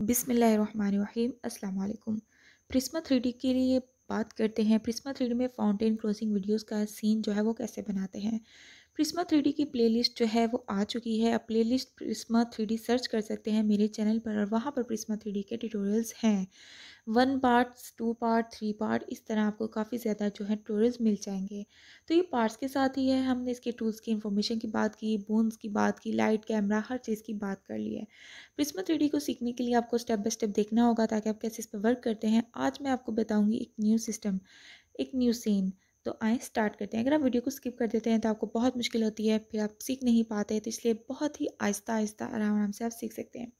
बिसमीम अल्लाम Prisma three के लिए बात करते हैं प्रिस्मा थ्री में फाउंटेन क्रॉसिंग वीडियोस का सीन जो है वो कैसे बनाते हैं प्रिस्मा थ्री की प्लेलिस्ट जो है वो आ चुकी है आप प्लेलिस्ट प्रिस्मा थ्री सर्च कर सकते हैं मेरे चैनल पर और वहाँ पर प्रिस्मा थ्री के ट्यूटोरियल्स हैं one parts two part three part इस तरह आपको काफ़ी ज़्यादा जो है टूल्स मिल जाएंगे तो ये पार्ट्स के साथ ही है हमने इसके टूल्स की इन्फॉर्मेशन की बात की बोन्स की बात की लाइट कैमरा हर चीज़ की बात कर ली है प्रिस्मा थ्री को सीखने के लिए आपको स्टेप बाय स्टेप देखना होगा ताकि आप कैसे इस पर वर्क करते हैं आज मैं आपको बताऊँगी एक न्यू सिस्टम एक न्यू सीन तो आए स्टार्ट करते हैं अगर आप वीडियो को स्किप कर देते हैं तो आपको बहुत मुश्किल होती है फिर आप सीख नहीं पाते तो इसलिए बहुत ही आहिस्ता आहिस्ता आराम आराम से आप सीख सकते हैं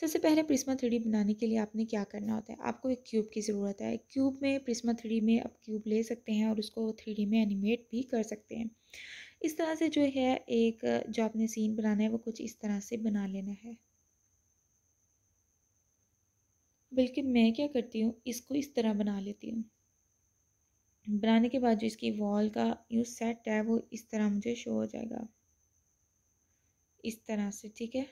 सबसे पहले प्रिस्मा थ्री बनाने के लिए आपने क्या करना होता है आपको एक क्यूब की ज़रूरत है क्यूब में प्रिस्मा थ्री में आप क्यूब ले सकते हैं और उसको थ्री में एनिमेट भी कर सकते हैं इस तरह से जो है एक जो आपने सीन बनाना है वो कुछ इस तरह से बना लेना है बल्कि मैं क्या करती हूँ इसको इस तरह बना लेती हूँ बनाने के बाद जो इसकी वॉल का यू सेट है वो इस तरह मुझे शो हो जाएगा इस तरह से ठीक है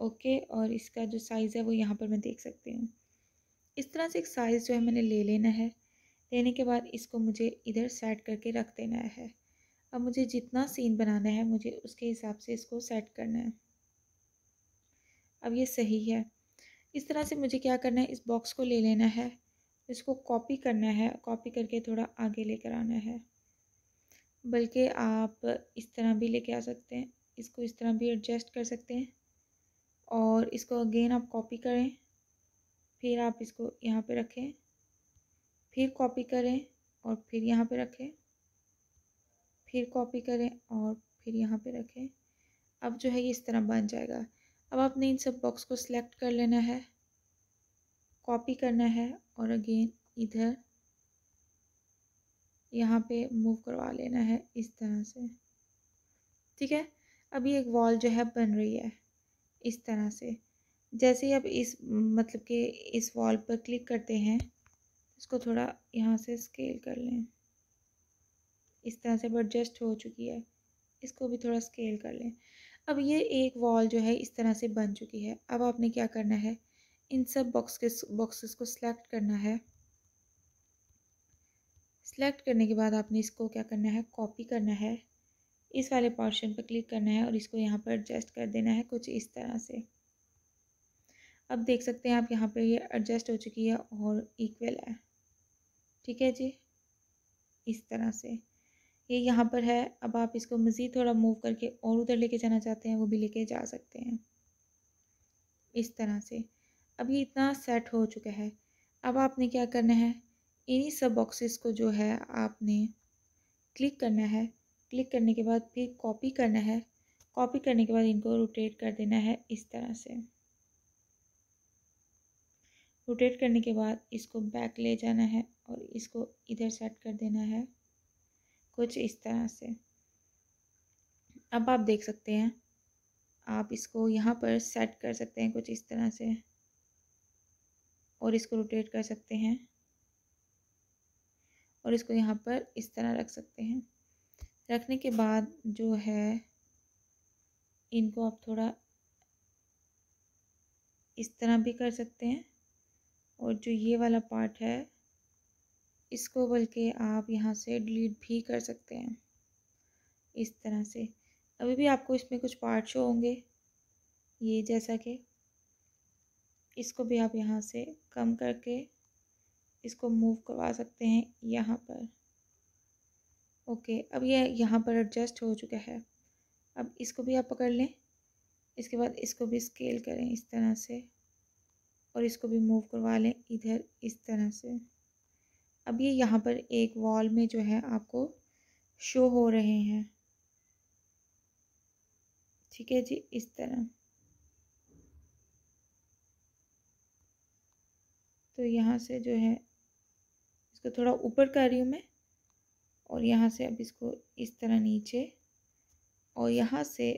ओके और इसका जो साइज़ है वो यहाँ पर मैं देख सकती हूँ इस तरह से एक साइज़ जो है मैंने ले लेना है लेने के बाद इसको मुझे इधर सेट करके रख देना है अब मुझे जितना सीन बनाना है मुझे उसके हिसाब से इसको सेट करना है अब ये सही है इस तरह से मुझे क्या करना है इस बॉक्स को ले लेना है इसको कॉपी करना है कॉपी करके थोड़ा आगे लेकर आना है बल्कि आप इस तरह भी लेके आ सकते हैं इसको इस तरह भी एडजस्ट कर सकते हैं और इसको अगेन आप कॉपी करें फिर आप इसको यहाँ पे रखें फिर कॉपी करें और फिर यहाँ पे रखें फिर कॉपी करें और फिर यहाँ पे रखें अब जो है ये इस तरह बन जाएगा अब आपने इन सब बॉक्स को सिलेक्ट कर लेना है कॉपी करना है और अगेन इधर यहाँ पे मूव करवा लेना है इस तरह से ठीक है अभी एक वॉल जो है बन रही है इस तरह से जैसे ही आप इस मतलब कि इस वॉल पर क्लिक करते हैं इसको थोड़ा यहाँ से स्केल कर लें इस तरह से एडजस्ट हो चुकी है इसको भी थोड़ा स्केल कर लें अब ये एक वॉल जो है इस तरह से बन चुकी है अब आपने क्या करना है इन सब बॉक्स के बॉक्सेस को सिलेक्ट करना है सिलेक्ट करने के बाद आपने इसको क्या करना है कॉपी करना है इस वाले पोर्शन पर क्लिक करना है और इसको यहाँ पर एडजस्ट कर देना है कुछ इस तरह से अब देख सकते हैं आप यहाँ पर ये एडजस्ट हो चुकी है और इक्वल है ठीक है जी इस तरह से ये यहाँ पर है अब आप इसको मज़ीद थोड़ा मूव करके और उधर लेके जाना चाहते हैं वो भी लेके जा सकते हैं इस तरह से अब ये इतना सेट हो चुका है अब आपने क्या करना है इन्हीं सब बॉक्सेस को जो है आपने क्लिक करना है क्लिक करने के बाद फिर कॉपी करना है कॉपी करने के बाद इनको रोटेट कर देना है इस तरह से रोटेट करने के बाद इसको बैक ले जाना है और इसको इधर सेट कर देना है कुछ इस तरह से अब आप देख सकते हैं आप इसको यहाँ पर सेट कर सकते हैं कुछ इस तरह से और इसको रोटेट कर सकते हैं और इसको यहाँ पर इस तरह रख सकते हैं रखने के बाद जो है इनको आप थोड़ा इस तरह भी कर सकते हैं और जो ये वाला पार्ट है इसको बल्कि आप यहाँ से डिलीट भी कर सकते हैं इस तरह से अभी भी आपको इसमें कुछ पार्ट शो होंगे ये जैसा कि इसको भी आप यहाँ से कम करके इसको मूव करवा सकते हैं यहाँ पर ओके अब ये यहाँ पर एडजस्ट हो चुका है अब इसको भी आप पकड़ लें इसके बाद इसको भी स्केल करें इस तरह से और इसको भी मूव करवा लें इधर इस तरह से अब ये यहाँ पर एक वॉल में जो है आपको शो हो रहे हैं ठीक है जी इस तरह तो यहाँ से जो है इसको थोड़ा ऊपर कर रही हूँ मैं और यहाँ से अब इसको इस तरह नीचे और यहाँ से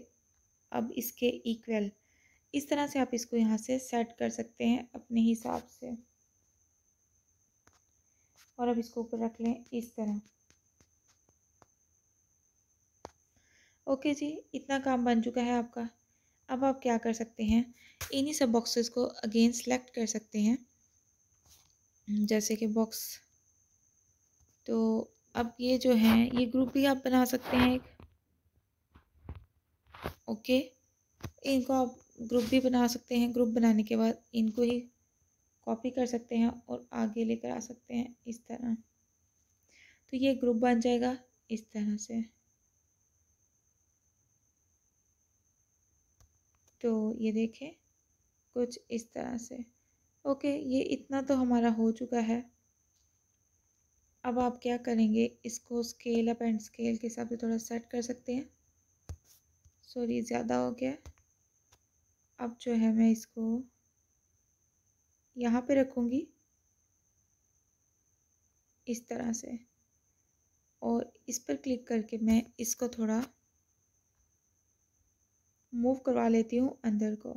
अब इसके इक्वल इस तरह से आप इसको यहाँ से सेट कर सकते हैं अपने हिसाब से और अब इसको ऊपर रख लें इस तरह ओके जी इतना काम बन चुका है आपका अब आप क्या कर सकते हैं इन्हीं सब बॉक्सेस को अगेन सेलेक्ट कर सकते हैं जैसे कि बॉक्स तो अब ये जो है ये ग्रुप भी आप बना सकते हैं एक ओके इनको आप ग्रुप भी बना सकते हैं ग्रुप बनाने के बाद इनको ही कॉपी कर सकते हैं और आगे लेकर आ सकते हैं इस तरह तो ये ग्रुप बन जाएगा इस तरह से तो ये देखें कुछ इस तरह से ओके ये इतना तो हमारा हो चुका है अब आप क्या करेंगे इसको स्केल अप एंड स्केल के हिसाब से थोड़ा सेट कर सकते हैं सॉरी ज़्यादा हो गया अब जो है मैं इसको यहाँ पे रखूँगी इस तरह से और इस पर क्लिक करके मैं इसको थोड़ा मूव करवा लेती हूँ अंदर को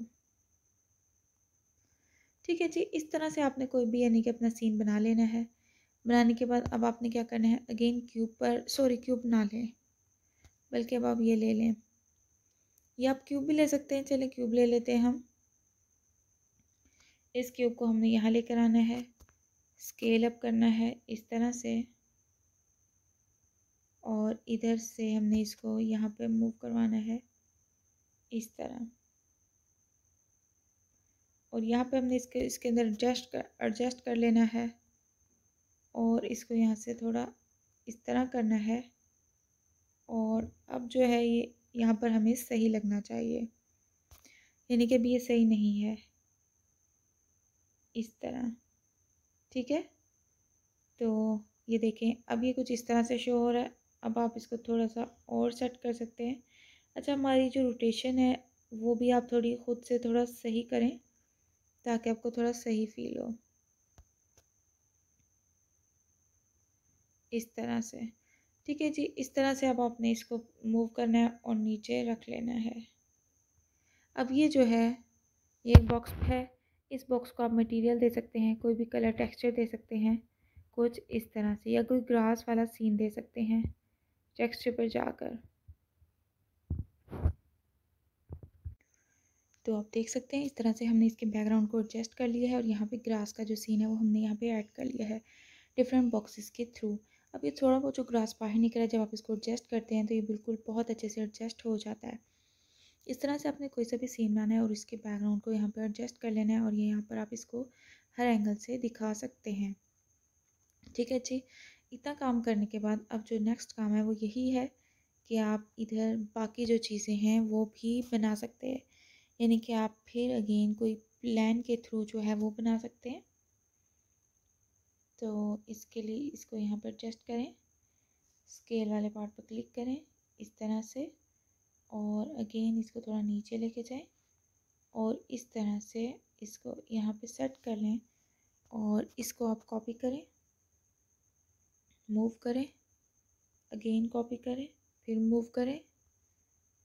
ठीक है जी इस तरह से आपने कोई भी यानी कि अपना सीन बना लेना है बनाने के बाद अब आपने क्या करना है अगेन क्यूब पर सॉरी क्यूब ना लें बल्कि अब आप ये ले लें या आप क्यूब भी ले सकते हैं चले क्यूब ले लेते हैं हम इस क्यूब को हमने यहाँ लेकर आना है स्केल अप करना है इस तरह से और इधर से हमने इसको यहाँ पे मूव करवाना है इस तरह और यहाँ पे हमने इसके इसके अंदर एडजस्ट कर एडजस्ट कर लेना है और इसको यहाँ से थोड़ा इस तरह करना है और अब जो है ये यहाँ पर हमें सही लगना चाहिए यानी कि अभी ये सही नहीं है इस तरह ठीक है तो ये देखें अब ये कुछ इस तरह से शो हो रहा है अब आप इसको थोड़ा सा और सेट कर सकते हैं अच्छा हमारी जो रोटेशन है वो भी आप थोड़ी ख़ुद से थोड़ा सही करें ताकि आपको थोड़ा सही फील हो इस तरह से ठीक है जी इस तरह से अब आपने इसको मूव करना है और नीचे रख लेना है अब ये जो है ये एक बॉक्स है इस बॉक्स को आप मटेरियल दे सकते हैं कोई भी कलर टेक्सचर दे सकते हैं कुछ इस तरह से या कोई ग्रास वाला सीन दे सकते हैं टेक्सचर पर जाकर तो आप देख सकते हैं इस तरह से हमने इसके बैकग्राउंड को एडजस्ट कर लिया है और यहाँ पे ग्रास का जो सीन है वो हमने यहाँ पे ऐड कर लिया है डिफरेंट बॉक्सेस के थ्रू अब ये थोड़ा बहुत जो ग्रास बाहर निकला जब आप इसको एडजस्ट करते हैं तो ये बिल्कुल बहुत अच्छे से एडजस्ट हो जाता है इस तरह से आपने कोई सा भी सीन बनाना है और इसके बैकग्राउंड को यहाँ पर एडजस्ट कर लेना है और ये यहाँ पर आप इसको हर एंगल से दिखा सकते हैं ठीक है जी इतना काम करने के बाद अब जो नेक्स्ट काम है वो यही है कि आप इधर बाकी जो चीज़ें हैं वो भी बना सकते हैं यानी कि आप फिर अगेन कोई प्लान के थ्रू जो है वो बना सकते हैं तो इसके लिए इसको यहाँ पर एडजस्ट करें स्केल वाले पार्ट पर क्लिक करें इस तरह से और अगेन इसको थोड़ा नीचे लेके जाएं और इस तरह से इसको यहाँ पे सेट कर लें और इसको आप कॉपी करें मूव करें अगेन कॉपी करें फिर मूव करें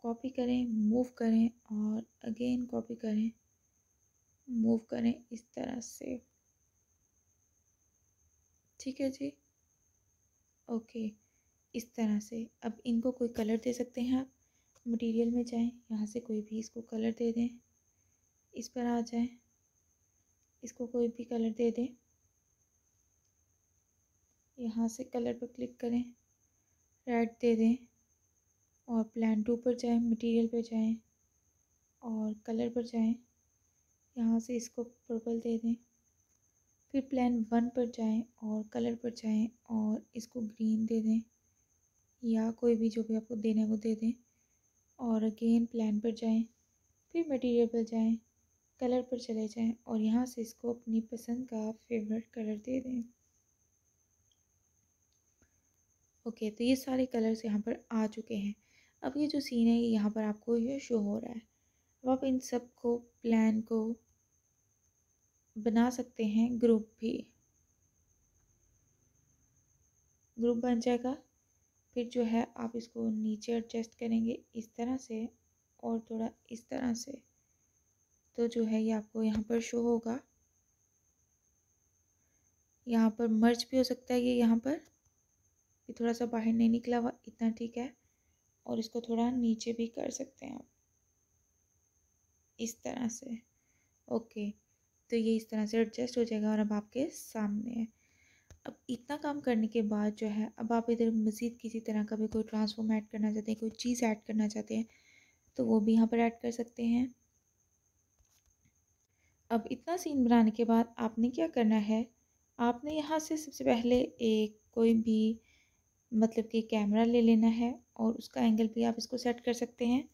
कॉपी करें मूव करें और अगेन कॉपी करें मूव करें इस तरह से ठीक है जी ओके इस तरह से अब इनको कोई कलर दे सकते हैं आप मटेरियल में जाएं यहाँ से कोई भी इसको कलर दे दें इस पर आ जाएं इसको कोई भी कलर दे दें यहाँ से कलर पर क्लिक करें रेड दे दें और प्लान टू पर जाएं मटेरियल पर जाएं और कलर पर जाएं यहाँ से इसको पर्पल दे दें फिर प्लान वन पर जाएं और कलर पर जाएं और इसको ग्रीन दे दें या कोई भी जो भी आपको देना है वो दे दें और अगेन प्लान पर जाएं फिर मटेरियल पर जाएं कलर पर चले जाएं और यहाँ से इसको अपनी पसंद का फेवरेट कलर दे दें ओके तो ये सारे कलर्स यहाँ पर आ चुके हैं अब ये जो सीन है ये यहाँ पर आपको ये शो हो रहा है अब आप इन सब को प्लान को बना सकते हैं ग्रुप भी ग्रुप बन जाएगा फिर जो है आप इसको नीचे एडजस्ट करेंगे इस तरह से और थोड़ा इस तरह से तो जो है ये आपको यहाँ पर शो होगा यहाँ पर मर्च भी हो सकता है ये यहाँ पर ये थोड़ा सा बाहर नहीं निकला हुआ इतना ठीक है और इसको थोड़ा नीचे भी कर सकते हैं आप इस तरह से ओके तो ये इस तरह से एडजस्ट हो जाएगा और अब आपके सामने है अब इतना काम करने के बाद जो है अब आप इधर मज़ीद किसी तरह का भी कोई ट्रांसफॉर्म ऐड करना चाहते हैं कोई चीज़ ऐड करना चाहते हैं तो वो भी यहाँ पर ऐड कर सकते हैं अब इतना सीन बनाने के बाद आपने क्या करना है आपने यहाँ से सबसे पहले एक कोई भी मतलब कि कैमरा ले लेना है और उसका एंगल भी आप इसको सेट कर सकते हैं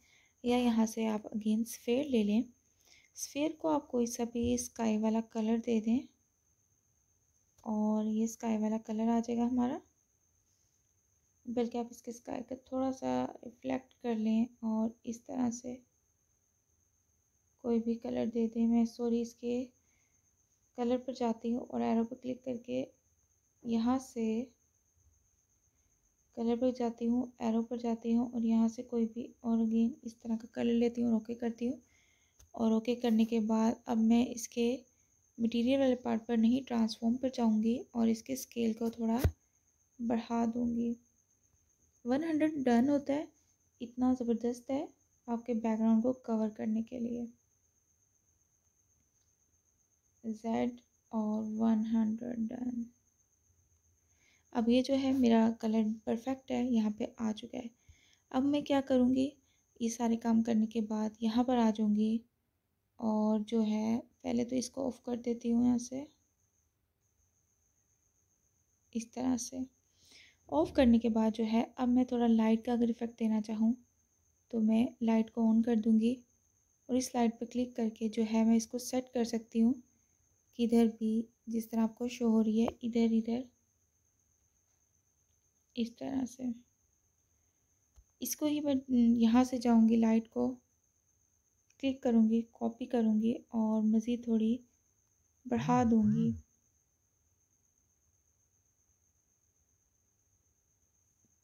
या यहाँ से आप अगेन स्फेयर ले लें स्फेयर को आप कोई सा भी स्काई वाला कलर दे दें और ये स्काई वाला कलर आ जाएगा हमारा बल्कि आप इसके स्काई का थोड़ा सा रिफ्लेक्ट कर लें और इस तरह से कोई भी कलर दे दें मैं सॉरी इसके कलर पर जाती हूँ और एरो पर क्लिक करके यहाँ से कलर पर जाती हूँ एरो पर जाती हूँ और यहाँ से कोई भी और अगेन इस तरह का कलर लेती हूँ ओके करती हूँ और ओके करने के बाद अब मैं इसके मटेरियल वाले पार्ट पर नहीं ट्रांसफॉर्म पर जाऊंगी और इसके स्केल को थोड़ा बढ़ा दूंगी हंड्रेड डन होता है इतना ज़बरदस्त है आपके बैकग्राउंड को कवर करने के लिए जेड और वन हंड्रेड डन अब ये जो है मेरा कलर परफेक्ट है यहाँ पे आ चुका है अब मैं क्या करूँगी ये सारे काम करने के बाद यहाँ पर आ जाऊँगी और जो है पहले तो इसको ऑफ़ कर देती हूँ यहाँ से इस तरह से ऑफ़ करने के बाद जो है अब मैं थोड़ा लाइट का अगर इफ़ेक्ट देना चाहूँ तो मैं लाइट को ऑन कर दूँगी और इस लाइट पर क्लिक करके जो है मैं इसको सेट कर सकती हूँ किधर भी जिस तरह आपको शो हो रही है इधर इधर इस तरह से इसको ही मैं यहाँ से जाऊँगी लाइट को क्लिक करूँगी कॉपी करूँगी और मज़ीद थोड़ी बढ़ा हम्म, दूँगी हम्म।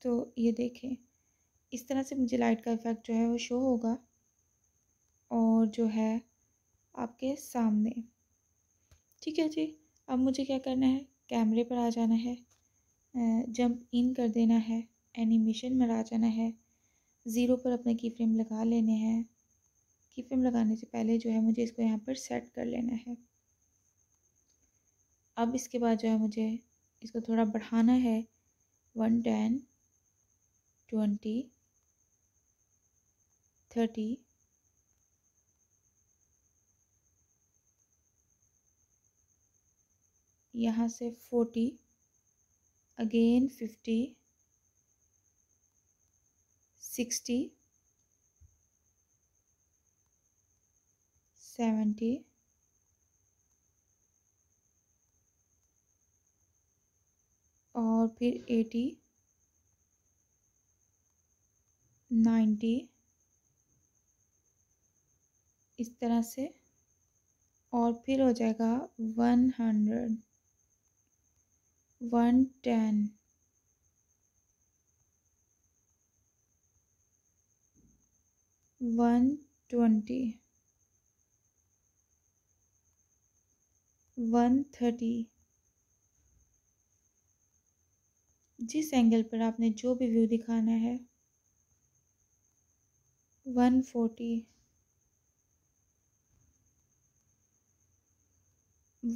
तो ये देखें इस तरह से मुझे लाइट का इफ़ेक्ट जो है वो शो होगा और जो है आपके सामने ठीक है जी अब मुझे क्या करना है कैमरे पर आ जाना है जंप इन कर देना है एनिमेशन में आ जाना है ज़ीरो पर अपने की फ्रेम लगा लेने हैं की फ्रेम लगाने से पहले जो है मुझे इसको यहाँ पर सेट कर लेना है अब इसके बाद जो है मुझे इसको थोड़ा बढ़ाना है वन टेन ट्वेंटी थर्टी यहाँ से forty again fifty sixty seventy और फिर एटी नाइन्टी इस तरह से और फिर हो जाएगा one hundred one ten one twenty one thirty जिस एंगल पर आपने जो भी व्यू दिखाना है one forty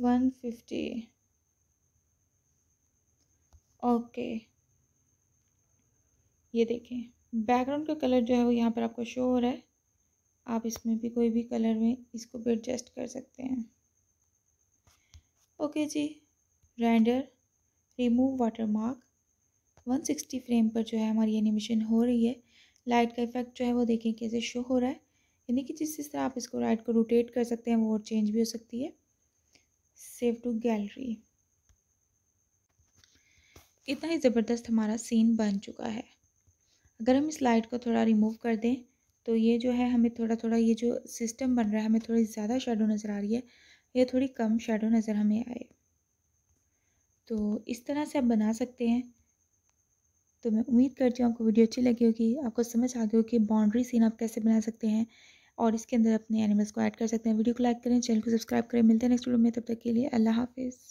one fifty okay ये देखें बैकग्राउंड का कलर जो है वो यहाँ पर आपको शो हो रहा है आप इसमें भी कोई भी कलर में इसको भी एडजस्ट कर सकते हैं ओके जी render remove watermark one sixty frame पर जो है हमारी एनिमेशन हो रही है लाइट का इफेक्ट जो है वो देखें कैसे शो हो रहा है यानी कि जिस जिस तरह आप इसको राइट को रोटेट कर सकते हैं वो और चेंज भी हो सकती है सेव टू गैलरी इतना ही ज़बरदस्त हमारा सीन बन चुका है अगर हम इस लाइट को थोड़ा रिमूव कर दें तो ये जो है हमें थोड़ा थोड़ा ये जो सिस्टम बन रहा है हमें थोड़ी ज़्यादा शेडो नज़र आ रही है या थोड़ी कम शेडो नज़र हमें आए तो इस तरह से आप बना सकते हैं तो मैं उम्मीद करती हूँ आपको वीडियो अच्छी लगी होगी आपको समझ आ गई होगी बाउंड्री सीन आप कैसे बना सकते हैं और इसके अंदर अपने एनिमल्स को ऐड कर सकते हैं वीडियो को लाइक करें चैनल को सब्सक्राइब करें मिलते हैं नेक्स्ट वीडियो में तब तक के लिए अल्लाह हाफिज़